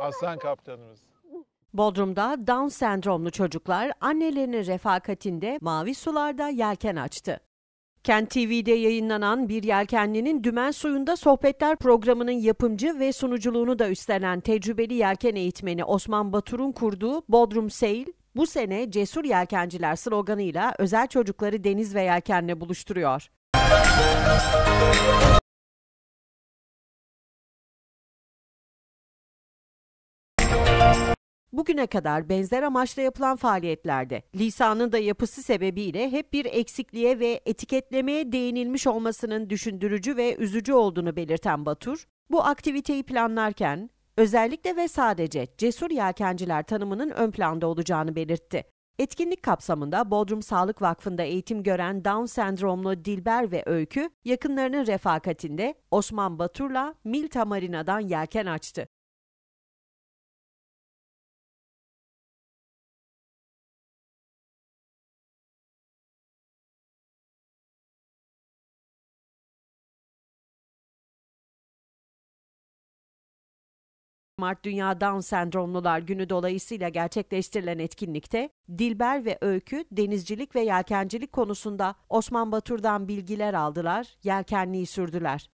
Aslan kaptanımız. Bodrum'da Down sendromlu çocuklar annelerinin refakatinde mavi sularda yelken açtı. Kent TV'de yayınlanan Bir Yelkenli'nin Dümen Suyu'nda sohbetler programının yapımcı ve sunuculuğunu da üstlenen tecrübeli yelken eğitmeni Osman Batur'un kurduğu Bodrum Sail, bu sene Cesur Yelkenciler sloganıyla özel çocukları deniz ve yelkenle buluşturuyor. Bugüne kadar benzer amaçla yapılan faaliyetlerde lisanın da yapısı sebebiyle hep bir eksikliğe ve etiketlemeye değinilmiş olmasının düşündürücü ve üzücü olduğunu belirten Batur, bu aktiviteyi planlarken özellikle ve sadece cesur yelkenciler tanımının ön planda olacağını belirtti. Etkinlik kapsamında Bodrum Sağlık Vakfı'nda eğitim gören Down sendromlu Dilber ve Öykü, yakınlarının refakatinde Osman Batur'la Milta Marina'dan yelken açtı. Mart Dünya Down Sendromlular Günü dolayısıyla gerçekleştirilen etkinlikte Dilber ve Öykü denizcilik ve yelkencilik konusunda Osman Batur'dan bilgiler aldılar, yelkenliği sürdüler.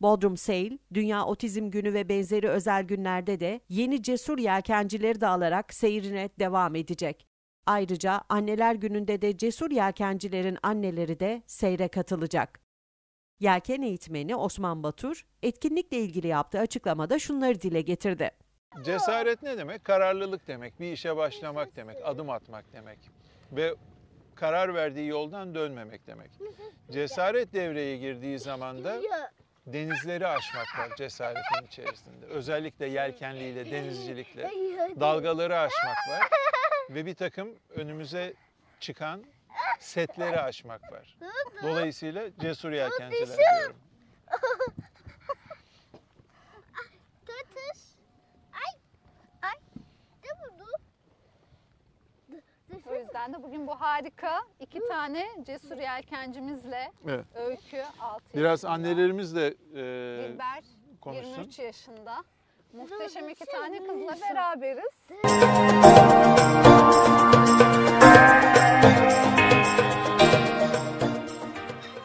Bodrum Sail, Dünya Otizm Günü ve benzeri özel günlerde de yeni cesur yelkencileri de alarak seyrine devam edecek. Ayrıca Anneler Günü'nde de cesur yelkencilerin anneleri de seyre katılacak. Yelken eğitmeni Osman Batur etkinlikle ilgili yaptığı açıklamada şunları dile getirdi. Cesaret ne demek? Kararlılık demek, bir işe başlamak demek, adım atmak demek ve karar verdiği yoldan dönmemek demek. Cesaret devreye girdiği zaman da denizleri aşmak var cesaretin içerisinde. Özellikle yelkenliyle, denizcilikle dalgaları aşmak var ve bir takım önümüze çıkan setleri aşmak var. Dolayısıyla cesur yelkenciler diyorum. O yüzden de bugün bu harika iki tane cesur yelkencimizle evet. öykü altı. Biraz yaşında. annelerimiz de e, Dilber, konuşsun. 23 yaşında. Muhteşem iki tane kızla beraberiz.